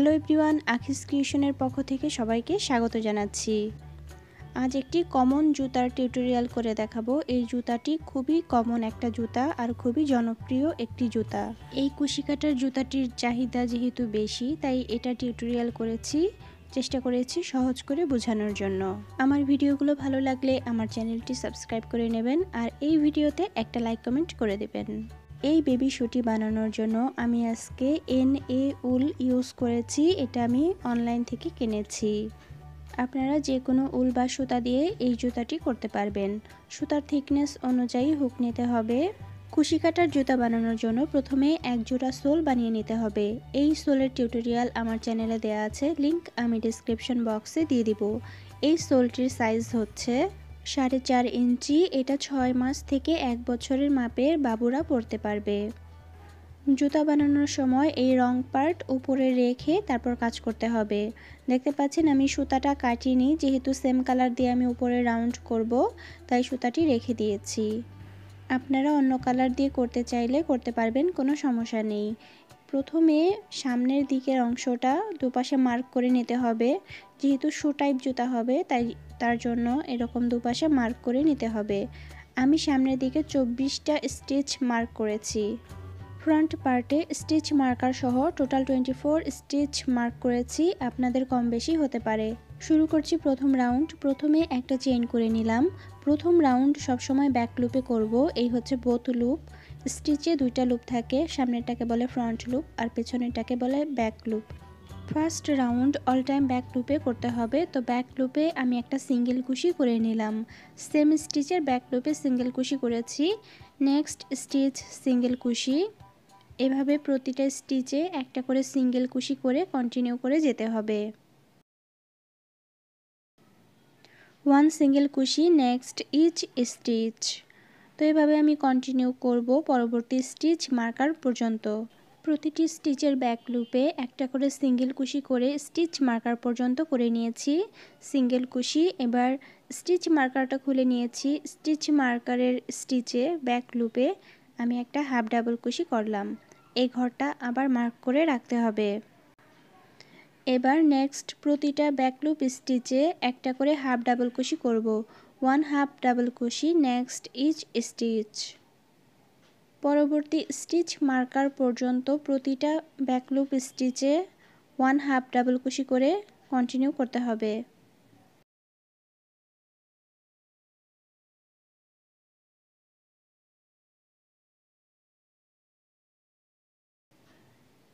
Hello everyone আখিস ক্রিয়েশনের পক্ষ থেকে সবাইকে স্বাগত জানাচ্ছি আজ একটি কমন জুতার টিউটোরিয়াল করে দেখাবো এই জুতাটি খুবই কমন একটা জুতা আর খুবই জনপ্রিয় একটি জুতা এই কুশিকাটার জুতাটির চাহিদা যেহেতু বেশি তাই এটা টিউটোরিয়াল করেছি চেষ্টা করেছি সহজ করে বোঝানোর জন্য আমার ভিডিওগুলো ভালো লাগলে আমার চ্যানেলটি সাবস্ক্রাইব করে নেবেন আর এই ভিডিওতে একটা লাইক কমেন্ট করে দেবেন এই বেবি শুটি বানানোর জন্য আমি আজকে এন এ উল ইউজ করেছি এটা আমি অনলাইন থেকে কিনেছি আপনারা যে কোনো উল বা সুতা দিয়ে এই জুতাটি করতে পারবেন সুতার থিকনেস অনুযায়ী হুক নিতে হবে খুশি কাটার জুতা বানানোর জন্য প্রথমে এক জোড়া সোল বানিয়ে নিতে হবে এই সোলের টিউটোরিয়াল আমার চ্যানেলে দেয়া আছে লিংক আমি ডিসক্রিপশন বক্সে দিয়ে দিব এই সোলটির সাইজ হচ্ছে সাড়ে চার ইঞ্চি এটা ছয় মাস থেকে এক বছরের মাপের বাবুরা পরতে পারবে জুতা বানানোর সময় এই রং পার্ট উপরে রেখে তারপর কাজ করতে হবে দেখতে পাচ্ছেন আমি সুতাটা কাটিনি যেহেতু সেম কালার দিয়ে আমি উপরে রাউন্ড করব তাই সুতাটি রেখে দিয়েছি আপনারা অন্য কালার দিয়ে করতে চাইলে করতে পারবেন কোনো সমস্যা নেই প্রথমে সামনের দিকের অংশটা দুপাশে মার্ক করে নিতে হবে যেহেতু শু টাইপ জুতা হবে তাই তার জন্য এরকম দুপাশে মার্ক করে নিতে হবে আমি সামনের দিকে চব্বিশটা স্টিচ মার্ক করেছি ফ্রন্ট পার্টে স্টিচ মার্কার সহ total twenty four stitch mark করেছি আপনাদের কম বেশি হতে পারে শুরু করছি প্রথম রাউন্ড প্রথমে একটা চেইন করে নিলাম প্রথম রাউন্ড সবসময় ব্যাক লুপে করব এই হচ্ছে বোথ লুপ স্টিচে দুইটা লুপ থাকে সামনেরটাকে বলে ফ্রন্ট লুপ আর পেছনেরটাকে বলে back loop first round all time back লুপে করতে হবে তো ব্যাক লুপে আমি একটা সিঙ্গেল কুশি করে নিলাম সেম স্টিচের ব্যাক লুপে সিঙ্গেল কুশি করেছি নেক্সট স্টিচ সিঙ্গেল কুশি এভাবে প্রতিটা স্টিচে একটা করে সিঙ্গেল কুশি করে কন্টিনিউ করে যেতে হবে ওয়ান সিঙ্গেল কুশি নেক্সট ইচ স্টিচ তো এভাবে আমি কন্টিনিউ করব পরবর্তী স্টিচ মার্কার পর্যন্ত প্রতিটি স্টিচের ব্যাক লুপে একটা করে সিঙ্গেল কুশি করে স্টিচ মার্কার পর্যন্ত করে নিয়েছি সিঙ্গেল কুশি এবার স্টিচ মার্কারটা খুলে নিয়েছি স্টিচ মার্কারের স্টিচে ব্যাক লুপে আমি একটা হাফ ডাবল কুশি করলাম এই ঘরটা আবার মার্ক করে রাখতে হবে এবার নেক্সট প্রতিটা ব্যাকলুপ স্টিচে একটা করে হাফ ডাবল কুশি করব ওয়ান হাফ ডাবল কুশি নেক্সট ইচ স্টিচ পরবর্তী স্টিচ মার্কার পর্যন্ত প্রতিটা ব্যাকলুপ স্টিচে ওয়ান হাফ ডাবল কুশি করে কন্টিনিউ করতে হবে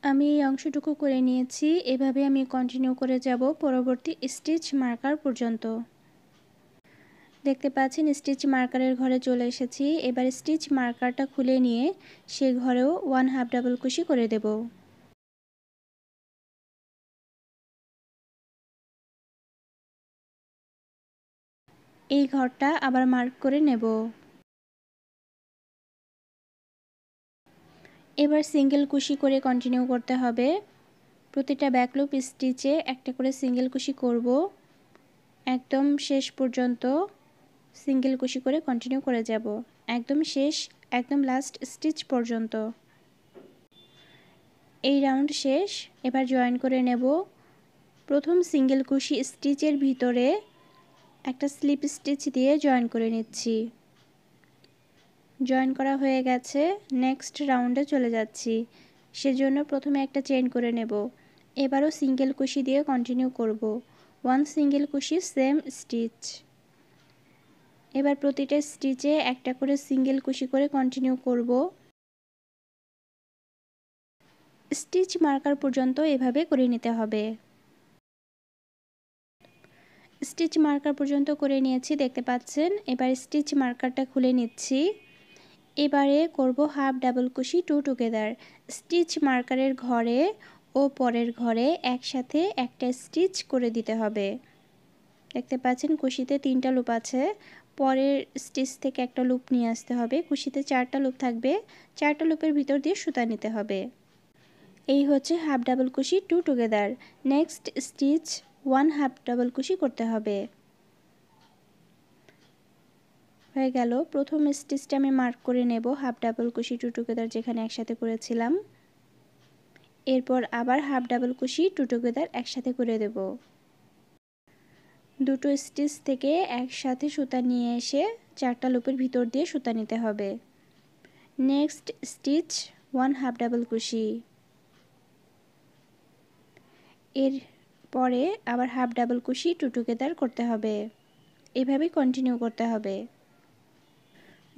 আমি এই অংশটুকু করে নিয়েছি এভাবে আমি কন্টিনিউ করে যাব পরবর্তী স্টিচ মার্কার পর্যন্ত দেখতে পাচ্ছেন স্টিচ মার্কারের ঘরে চলে এসেছি এবার স্টিচ মার্কারটা খুলে নিয়ে সে ঘরেও ওয়ান হাফ ডাবল কুশি করে দেব এই ঘরটা আবার মার্ক করে নেব এবার সিঙ্গেল কুশি করে কন্টিনিউ করতে হবে প্রতিটা ব্যাকলুপ স্টিচে একটা করে সিঙ্গেল কুশি করব একদম শেষ পর্যন্ত সিঙ্গেল কুশি করে কন্টিনিউ করে যাব একদম শেষ একদম লাস্ট স্টিচ পর্যন্ত এই রাউন্ড শেষ এবার জয়েন করে নেব প্রথম সিঙ্গেল কুশি স্টিচের ভিতরে একটা স্লিপ স্টিচ দিয়ে জয়েন করে নিচ্ছি জয়েন করা হয়ে গেছে নেক্সট রাউন্ডে চলে যাচ্ছি সেজন্য প্রথমে একটা চেন করে নেব এবারও সিঙ্গেল কুশি দিয়ে কন্টিনিউ করব ওয়ান সিঙ্গেল কুশি সেম স্টিচ এবার প্রতিটা স্টিচে একটা করে সিঙ্গেল কুশি করে কন্টিনিউ করব স্টিচ মার্কার পর্যন্ত এভাবে করে নিতে হবে স্টিচ মার্কার পর্যন্ত করে নিয়েছি দেখতে পাচ্ছেন এবার স্টিচ মার্কারটা খুলে নিচ্ছি এবারে করব হাফ ডাবল কুশি টু টুগেদার স্টিচ মার্কারের ঘরে ও পরের ঘরে একসাথে একটা স্টিচ করে দিতে হবে দেখতে পাচ্ছেন কুশিতে তিনটা লুপ আছে পরের স্টিচ থেকে একটা লুপ নিয়ে আসতে হবে কুশিতে চারটা লুপ থাকবে চারটা লুপের ভিতর দিয়ে সুতা নিতে হবে এই হচ্ছে হাফ ডাবল কুশি two together next stitch one half double কুশি করতে হবে হয়ে গেল প্রথম স্টিচটা আমি মার্ক করে নেব হাফ ডাবল কুশি টু টুগেদার যেখানে একসাথে করেছিলাম এরপর আবার হাফ ডাবল কুশি টু টুগেদার একসাথে করে দেবো দুটো স্টিচ থেকে একসাথে সুতা নিয়ে এসে চারটা লুপের ভিতর দিয়ে সুতা নিতে হবে next stitch one half double কুশি এর পরে আবার হাফ ডাবল কুশি টু টুগেদার করতে হবে এভাবে কন্টিনিউ করতে হবে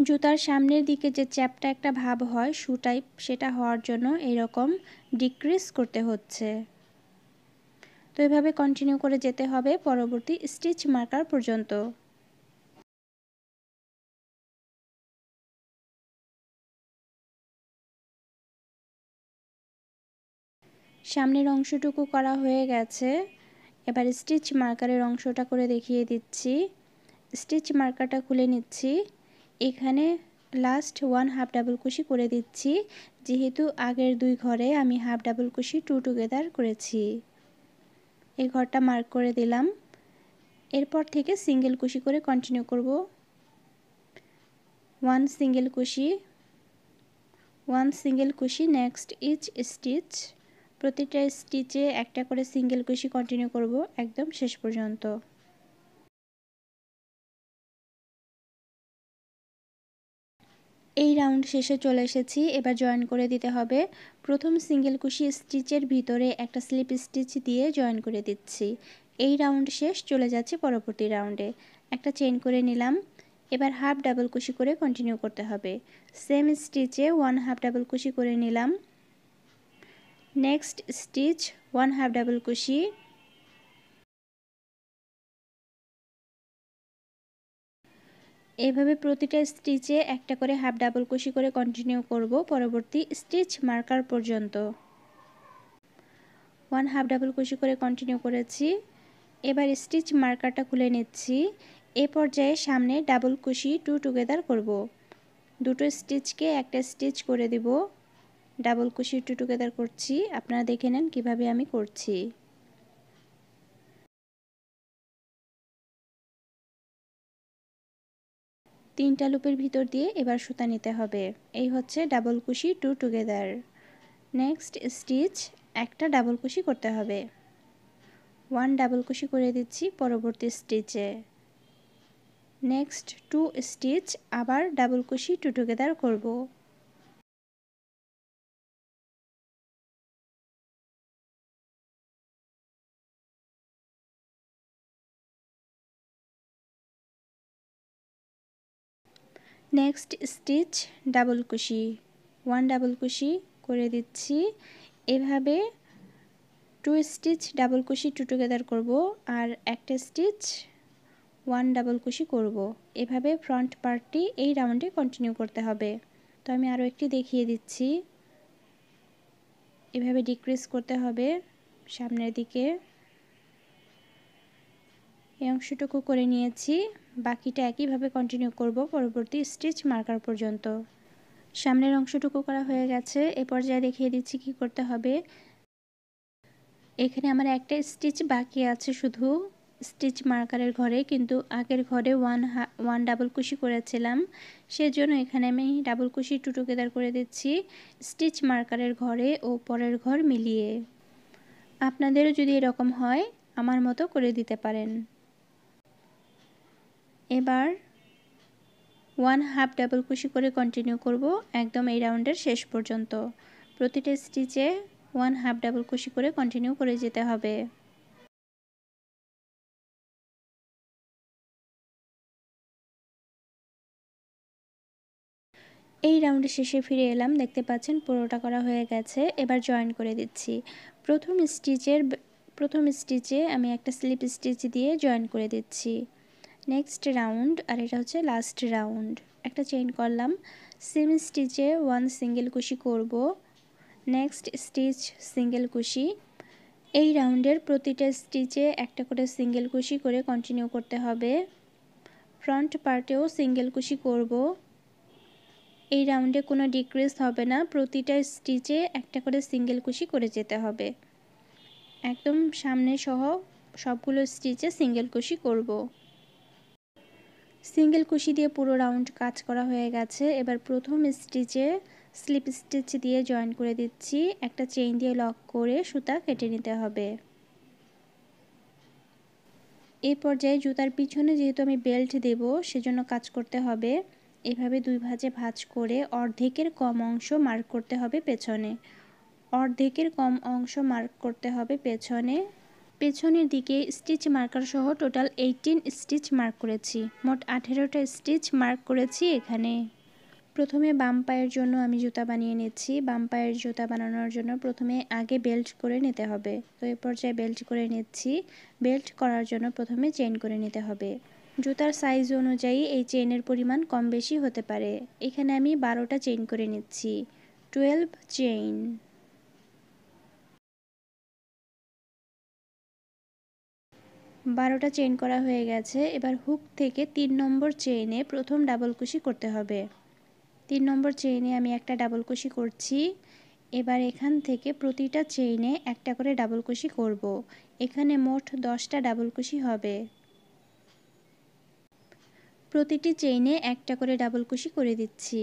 জুতার সামনের দিকে যে চ্যাপটা একটা ভাব হয় শু টাইপ সেটা হওয়ার জন্য এরকম ডিক্রিজ করতে হচ্ছে তো এভাবে কন্টিনিউ করে যেতে হবে পরবর্তী স্টিচ মার্কার পর্যন্ত সামনের অংশটুকু করা হয়ে গেছে এবার স্টিচ মার্কারের অংশটা করে দেখিয়ে দিচ্ছি স্টিচ মার্কারটা খুলে নিচ্ছি এখানে লাস্ট ওয়ান হাফ ডাবল কুশি করে দিচ্ছি যেহেতু আগের দুই ঘরে আমি হাফ ডাবল কুশি টু টুগেদার করেছি এই ঘরটা মার্ক করে দিলাম এরপর থেকে সিঙ্গেল কুশি করে কন্টিনিউ করব ওয়ান সিঙ্গেল কুশি ওয়ান সিঙ্গেল কুশি নেক্সট ইচ স্টিচ প্রতিটা স্টিচে একটা করে সিঙ্গেল কুশি কন্টিনিউ করব একদম শেষ পর্যন্ত এই রাউন্ড শেষে চলে এসেছি এবার জয়েন করে দিতে হবে প্রথম সিঙ্গেল কুশি স্টিচের ভিতরে একটা স্লিপ স্টিচ দিয়ে জয়েন করে দিচ্ছি এই রাউন্ড শেষ চলে যাচ্ছে পরবর্তী রাউন্ডে একটা চেইন করে নিলাম এবার হাফ ডাবল কুশি করে কন্টিনিউ করতে হবে সেম স্টিচে ওয়ান হাফ ডাবল কুশি করে নিলাম next stitch one half double কুশি এভাবে প্রতিটা স্টিচে একটা করে হাফ ডাবল কুশি করে কন্টিনিউ করব পরবর্তী স্টিচ মার্কার পর্যন্ত ওয়ান হাফ ডাবল কুশি করে কন্টিনিউ করেছি এবার স্টিচ মার্কারটা খুলে নিচ্ছি এ পর্যায়ে সামনে ডাবল কুশি টু টুগেদার করব। দুটো স্টিচকে একটা স্টিচ করে দিব ডাবল কুশি টু টুগেদার করছি আপনারা দেখে নেন কীভাবে আমি করছি তিনটা লুপের ভিতর দিয়ে এবার সুতা নিতে হবে এই হচ্ছে ডাবল কুশি টু টুগেদার নেক্সট স্টিচ একটা ডাবল কুশি করতে হবে ওয়ান ডাবল কুশি করে দিচ্ছি পরবর্তী স্টিচে নেক্সট টু স্টিচ আবার ডাবল কুশি টু টুগেদার করবো নেক্সট স্টিচ ডাবল কুশি ওয়ান ডাবল কুশি করে দিচ্ছি এভাবে টু স্টিচ ডাবল কুশি টু টুগেদার করব আর একটা স্টিচ ওয়ান ডাবল কুশি করব এভাবে ফ্রন্ট পার্টটি এই রাউন্ডে কন্টিনিউ করতে হবে তো আমি আরও একটি দেখিয়ে দিচ্ছি এভাবে ডিক্রিজ করতে হবে সামনের দিকে এই অংশটুকু করে নিয়েছি বাকিটা একইভাবে কন্টিনিউ করব পরবর্তী স্টিচ মার্কার পর্যন্ত সামনের অংশটুকু করা হয়ে গেছে এ পর্যায়ে দেখিয়ে দিচ্ছি কি করতে হবে এখানে আমার একটা স্টিচ বাকি আছে শুধু স্টিচ মার্কারের ঘরে কিন্তু আগের ঘরে ওয়ান ওয়ান ডাবল কুশি করেছিলাম সেজন্য এখানে আমি ডাবল কুশি টু টুগেদার করে দিচ্ছি স্টিচ মার্কারের ঘরে ও পরের ঘর মিলিয়ে আপনাদেরও যদি এরকম হয় আমার মতো করে দিতে পারেন এবার ওয়ান হাফ ডাবল কুশি করে কন্টিনিউ করব একদম এই রাউন্ডের শেষ পর্যন্ত প্রতিটা স্টিচে ওয়ান হাফ ডাবল কুশি করে কন্টিনিউ করে যেতে হবে এই রাউন্ডের শেষে ফিরে এলাম দেখতে পাচ্ছেন পুরোটা করা হয়ে গেছে এবার জয়েন করে দিচ্ছি প্রথম স্টিচের প্রথম স্টিচে আমি একটা স্লিপ স্টিচ দিয়ে জয়েন করে দিচ্ছি নেক্সট রাউন্ড আর এটা হচ্ছে লাস্ট রাউন্ড একটা চেইন করলাম সিম স্টিচে ওয়ান সিঙ্গেল কুশি করব নেক্সট স্টিচ সিঙ্গেল কুশি এই রাউন্ডের প্রতিটা স্টিচে একটা করে সিঙ্গেল কুশি করে কন্টিনিউ করতে হবে ফ্রন্ট পার্টেও সিঙ্গেল কুশি করব এই রাউন্ডে কোনো ডিক্রিজ হবে না প্রতিটা স্টিচে একটা করে সিঙ্গেল কুশি করে যেতে হবে একদম সামনে সহ সবগুলো স্টিচে সিঙ্গেল কুশি করবো সিঙ্গেল কুশি দিয়ে পুরো রাউন্ড কাজ করা হয়ে গেছে এবার প্রথম স্টিচে স্লিপ স্টিচ দিয়ে জয়েন করে দিচ্ছি একটা চেইন দিয়ে লক করে সুতা কেটে নিতে হবে এই পর্যায়ে জুতার পিছনে যেহেতু আমি বেল্ট দেব সেজন্য কাজ করতে হবে এভাবে দুই ভাঁজে ভাঁজ করে অর্ধেকের কম অংশ মার্ক করতে হবে পেছনে অর্ধেকের কম অংশ মার্ক করতে হবে পেছনে পেছনের দিকে স্টিচ মার্কার সহ টোটাল এইটিন স্টিচ মার্ক করেছি মোট আঠেরোটা স্টিচ মার্ক করেছি এখানে প্রথমে বাম পায়ের জন্য আমি জুতা বানিয়ে নিচ্ছি বাম পায়ের জুতা বানানোর জন্য প্রথমে আগে বেল্ট করে নিতে হবে তো এ পর্যায়ে বেল্ট করে নিচ্ছি বেল্ট করার জন্য প্রথমে চেন করে নিতে হবে জুতার সাইজ অনুযায়ী এই চেনের পরিমাণ কম বেশি হতে পারে এখানে আমি বারোটা চেইন করে নিচ্ছি টুয়েলভ চেইন বারোটা চেইন করা হয়ে গেছে এবার হুক থেকে তিন নম্বর চেইনে প্রথম ডাবল কুশি করতে হবে তিন নম্বর চেইনে আমি একটা ডাবল কুশি করছি এবার এখান থেকে প্রতিটা চেইনে একটা করে ডাবল কুশি করব। এখানে মোট দশটা ডাবল কুশি হবে প্রতিটি চেইনে একটা করে ডাবল কুশি করে দিচ্ছি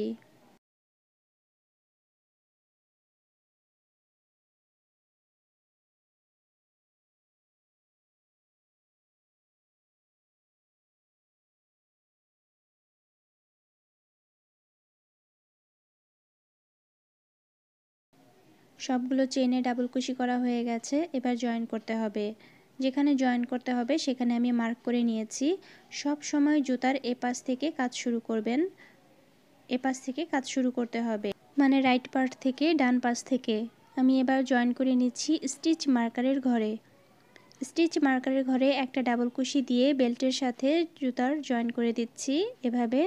সবগুলো চেনে ডাবল কুশি করা হয়ে গেছে এবার জয়েন করতে হবে যেখানে জয়েন করতে হবে সেখানে আমি মার্ক করে নিয়েছি সব সময় জুতার এপাশ থেকে কাজ শুরু করবেন এপাশ থেকে কাজ শুরু করতে হবে মানে রাইট পার্ট থেকে ডান পাশ থেকে আমি এবার জয়েন করে নিচ্ছি স্টিচ মার্কারের ঘরে স্টিচ মার্কারের ঘরে একটা ডাবল কুশি দিয়ে বেল্টের সাথে জুতার জয়েন করে দিচ্ছি এভাবে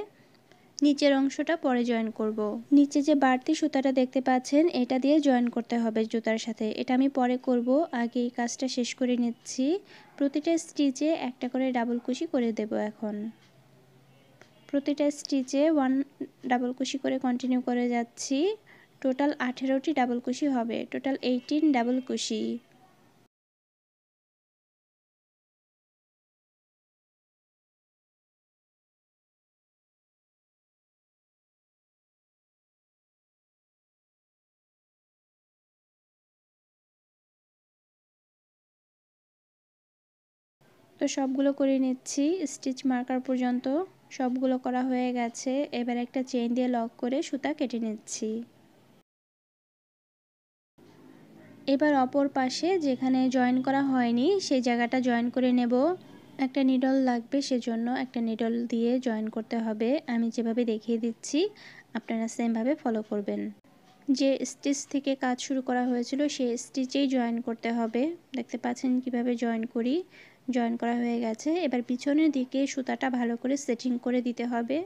নিচের অংশটা পরে জয়েন করব। নিচে যে বাড়তি সুতাটা দেখতে পাচ্ছেন এটা দিয়ে জয়েন করতে হবে জুতার সাথে এটা আমি পরে করব আগে এই কাজটা শেষ করে নিচ্ছি প্রতিটা স্টিচে একটা করে ডাবল কুশি করে দেব এখন প্রতিটা স্টিচে ওয়ান ডাবল কুশি করে কন্টিনিউ করে যাচ্ছি টোটাল আঠেরোটি ডাবল কুশি হবে টোটাল এইটিন ডাবল কুশি তো সবগুলো করে নিচ্ছি স্টিচ মার্কার পর্যন্ত সবগুলো করা হয়ে গেছে এবার একটা চেইন দিয়ে লক করে সুতা কেটে নিচ্ছি এবার অপর পাশে যেখানে জয়েন করা হয়নি সেই জায়গাটা জয়েন করে নেব একটা নিডল লাগবে সেজন্য একটা নিডল দিয়ে জয়েন করতে হবে আমি যেভাবে দেখিয়ে দিচ্ছি আপনারা সেমভাবে ফলো করবেন যে স্টিচ থেকে কাজ শুরু করা হয়েছিল সেই স্টিচেই জয়েন করতে হবে দেখতে পাচ্ছেন কিভাবে জয়েন করি জয়েন করা হয়ে গেছে এবার পিছনের দিকে সুতাটা ভালো করে সেটিং করে দিতে হবে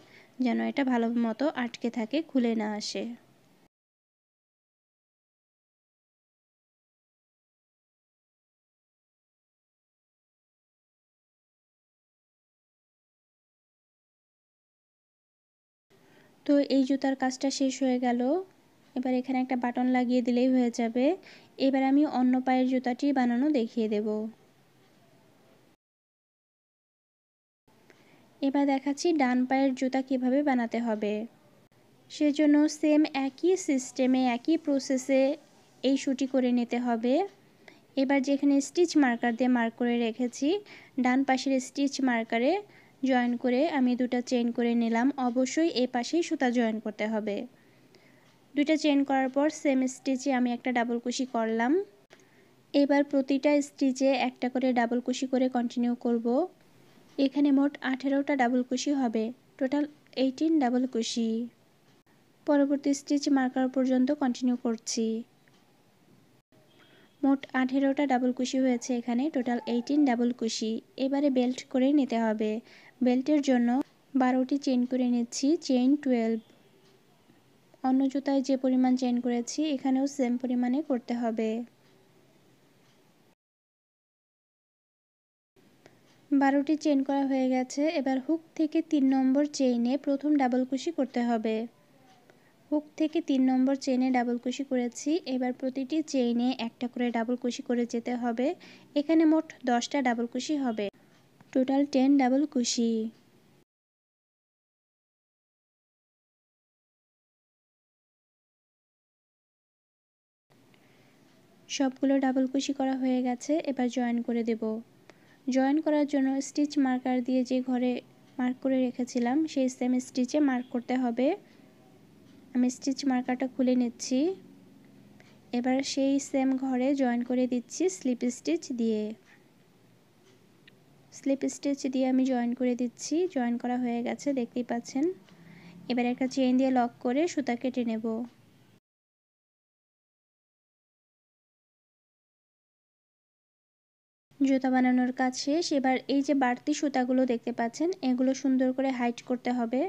যেন এটা ভালো মতো আটকে থাকে খুলে না আসে তো এই জুতার কাজটা শেষ হয়ে গেল এবার এখানে একটা বাটন লাগিয়ে দিলেই হয়ে যাবে এবার আমি অন্য পায়ের জুতাটি বানানো দেখিয়ে দেবো এবার দেখাচ্ছি ডান পায়ের জুতা কিভাবে বানাতে হবে সেজন্য সেম একই সিস্টেমে একই প্রসেসে এই শুটি করে নিতে হবে এবার যেখানে স্টিচ মার্কার দিয়ে মার্ক করে রেখেছি ডান পাশের স্টিচ মার্কারে জয়েন করে আমি দুটা চেন করে নিলাম অবশ্যই এ পাশেই সুতা জয়েন করতে হবে দুটা চেন করার পর সেম স্টিচে আমি একটা ডাবল কুশি করলাম এবার প্রতিটা স্টিচে একটা করে ডাবল কুশি করে কন্টিনিউ করব এখানে মোট আঠেরোটা ডাবল কুশি হবে টোটাল এইটিন ডাবল কুশি পরবর্তী স্টিচ মার্কার পর্যন্ত কন্টিনিউ করছি মোট আঠেরোটা ডাবল কুশি হয়েছে এখানে টোটাল এইটিন ডাবল কুশি এবারে বেল্ট করে নিতে হবে বেল্টের জন্য বারোটি চেন করে নিচ্ছি চেন টুয়েলভ অন্য জুতায় যে পরিমাণ চেন করেছি এখানেও সেম পরিমাণে করতে হবে বারোটি চেন করা হয়ে গেছে এবার হুক থেকে তিন নম্বর চেইনে প্রথম ডাবল কুশি করতে হবে হুক থেকে তিন নম্বর চেইনে ডাবল কুশি করেছি এবার প্রতিটি চেইনে একটা করে ডাবল কুশি করে যেতে হবে এখানে মোট দশটা ডাবল কুশি হবে টোটাল টেন ডাবল কুশি সবগুলো ডাবল কুশি করা হয়ে গেছে এবার জয়েন করে দেবো জয়েন করার জন্য স্টিচ মার্কার দিয়ে যে ঘরে মার্ক করে রেখেছিলাম সেই সেম স্টিচে মার্ক করতে হবে আমি স্টিচ মার্কারটা খুলে নিচ্ছি এবার সেই সেম ঘরে জয়েন করে দিচ্ছি স্লিপ স্টিচ দিয়ে স্লিপ স্টিচ দিয়ে আমি জয়েন করে দিচ্ছি জয়েন করা হয়ে গেছে দেখতেই পাচ্ছেন এবার একটা চেন দিয়ে লক করে সুতা কেটে নেব জুতা বানানোর কাজ শেষ এবার এই যে বাড়তি সুতাগুলো দেখতে পাচ্ছেন এগুলো সুন্দর করে হাইট করতে হবে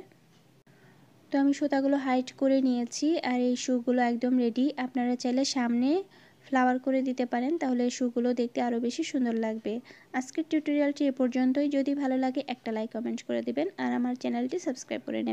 তো আমি সুতাগুলো হাইট করে নিয়েছি আর এই শুগুলো একদম রেডি আপনারা চাইলে সামনে ফ্লাওয়ার করে দিতে পারেন তাহলে শুগুলো দেখতে আরও বেশি সুন্দর লাগবে আজকের টিউটোরিয়ালটি এ পর্যন্তই যদি ভালো লাগে একটা লাইক কমেন্ট করে দেবেন আর আমার চ্যানেলটি সাবস্ক্রাইব করে নেবেন